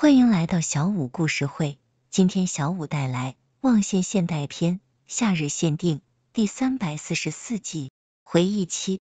欢迎来到小五故事会。今天小五带来《望线现代篇》夏日限定第三百四十四集回忆期。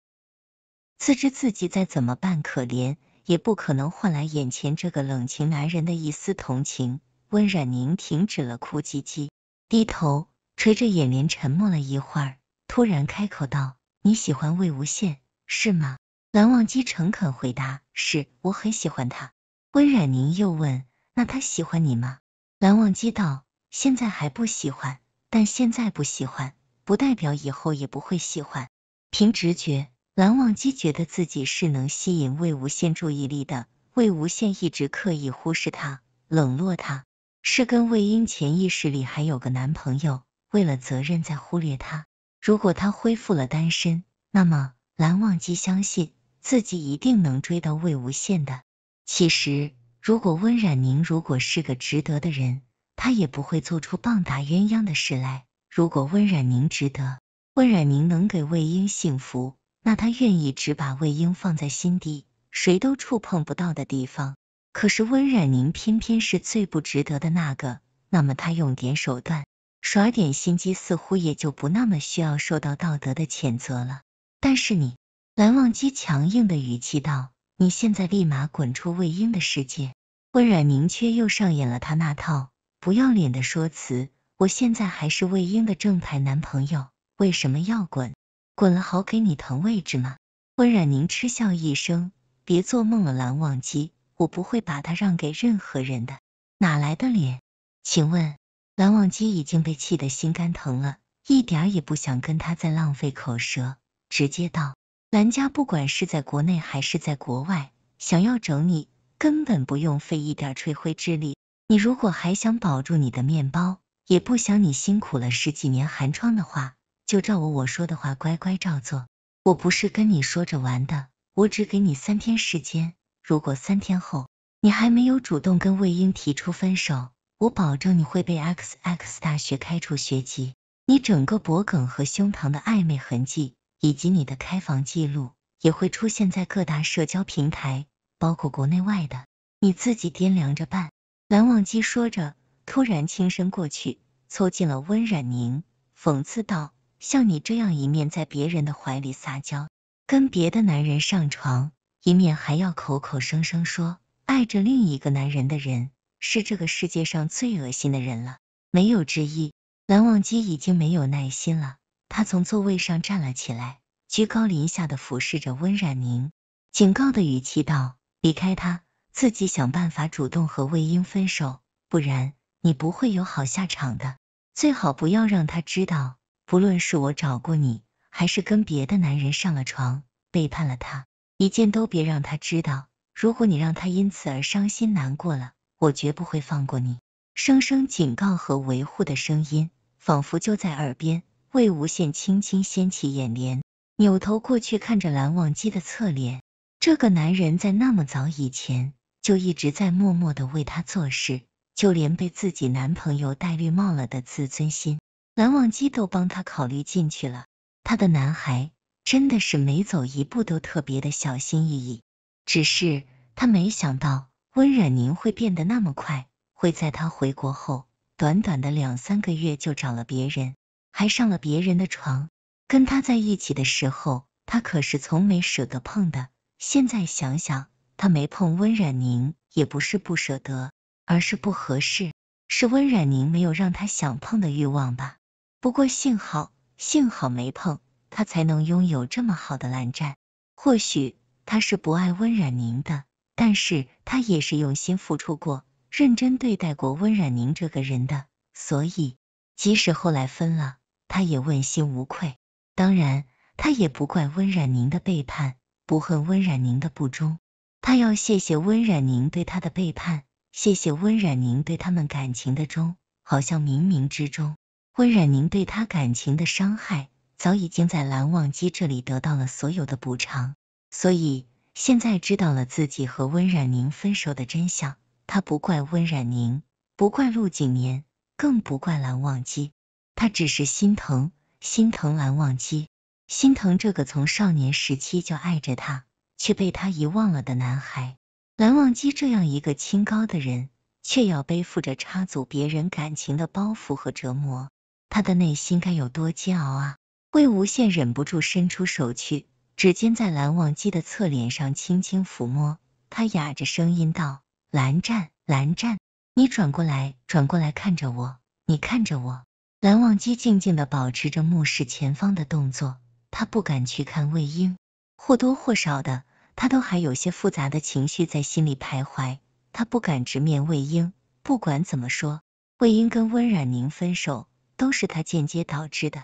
自知自己再怎么扮可怜，也不可能换来眼前这个冷情男人的一丝同情。温冉宁停止了哭唧唧，低头垂着眼帘，沉默了一会儿，突然开口道：“你喜欢魏无羡，是吗？”蓝忘机诚恳回答：“是我很喜欢他。”温冉宁又问：“那他喜欢你吗？”蓝忘机道：“现在还不喜欢，但现在不喜欢，不代表以后也不会喜欢。凭直觉，蓝忘机觉得自己是能吸引魏无羡注意力的。魏无羡一直刻意忽视他，冷落他，是跟魏婴潜意识里还有个男朋友，为了责任在忽略他。如果他恢复了单身，那么蓝忘机相信自己一定能追到魏无羡的。”其实，如果温冉宁如果是个值得的人，他也不会做出棒打鸳鸯的事来。如果温冉宁值得，温冉宁能给魏婴幸福，那他愿意只把魏婴放在心底，谁都触碰不到的地方。可是温冉宁偏偏是最不值得的那个，那么他用点手段，耍点心机，似乎也就不那么需要受到道德的谴责了。但是你，蓝忘机强硬的语气道。你现在立马滚出魏婴的世界！温冉凝却又上演了他那套不要脸的说辞。我现在还是魏婴的正牌男朋友，为什么要滚？滚了好给你腾位置吗？温冉凝嗤笑一声，别做梦了，蓝忘机，我不会把他让给任何人的。哪来的脸？请问，蓝忘机已经被气得心肝疼了，一点也不想跟他再浪费口舌，直接道。兰家不管是在国内还是在国外，想要整你，根本不用费一点吹灰之力。你如果还想保住你的面包，也不想你辛苦了十几年寒窗的话，就照我我说的话乖乖照做。我不是跟你说着玩的，我只给你三天时间。如果三天后你还没有主动跟魏英提出分手，我保证你会被 XX 大学开除学籍。你整个脖梗和胸膛的暧昧痕迹。以及你的开房记录也会出现在各大社交平台，包括国内外的，你自己掂量着办。蓝忘机说着，突然轻身过去，凑近了温冉宁，讽刺道：“像你这样一面在别人的怀里撒娇，跟别的男人上床，一面还要口口声声说爱着另一个男人的人，是这个世界上最恶心的人了，没有之一。”蓝忘机已经没有耐心了。他从座位上站了起来，居高临下的俯视着温冉宁，警告的语气道：“离开他，自己想办法主动和魏婴分手，不然你不会有好下场的。最好不要让他知道，不论是我找过你，还是跟别的男人上了床，背叛了他，一件都别让他知道。如果你让他因此而伤心难过了，我绝不会放过你。”声声警告和维护的声音，仿佛就在耳边。魏无羡轻轻掀起眼帘，扭头过去看着蓝忘机的侧脸。这个男人在那么早以前就一直在默默的为他做事，就连被自己男朋友戴绿帽了的自尊心，蓝忘机都帮他考虑进去了。他的男孩真的是每走一步都特别的小心翼翼。只是他没想到温冉宁会变得那么快，会在他回国后短短的两三个月就找了别人。还上了别人的床，跟他在一起的时候，他可是从没舍得碰的。现在想想，他没碰温冉宁也不是不舍得，而是不合适，是温冉宁没有让他想碰的欲望吧？不过幸好，幸好没碰，他才能拥有这么好的蓝湛。或许他是不爱温冉宁的，但是他也是用心付出过、认真对待过温冉宁这个人的，所以即使后来分了。他也问心无愧，当然他也不怪温冉宁的背叛，不恨温冉宁的不忠，他要谢谢温冉宁对他的背叛，谢谢温冉宁对他们感情的忠。好像冥冥之中，温冉宁对他感情的伤害，早已经在蓝忘机这里得到了所有的补偿。所以现在知道了自己和温冉宁分手的真相，他不怪温冉宁，不怪陆景年，更不怪蓝忘机。他只是心疼，心疼蓝忘机，心疼这个从少年时期就爱着他却被他遗忘了的男孩。蓝忘机这样一个清高的人，却要背负着插足别人感情的包袱和折磨，他的内心该有多煎熬啊！魏无羡忍不住伸出手去，指尖在蓝忘机的侧脸上轻轻抚摸，他哑着声音道：“蓝湛，蓝湛，你转过来，转过来看着我，你看着我。”蓝忘机静静的保持着目视前方的动作，他不敢去看魏婴，或多或少的，他都还有些复杂的情绪在心里徘徊，他不敢直面魏婴。不管怎么说，魏婴跟温冉宁分手，都是他间接导致的。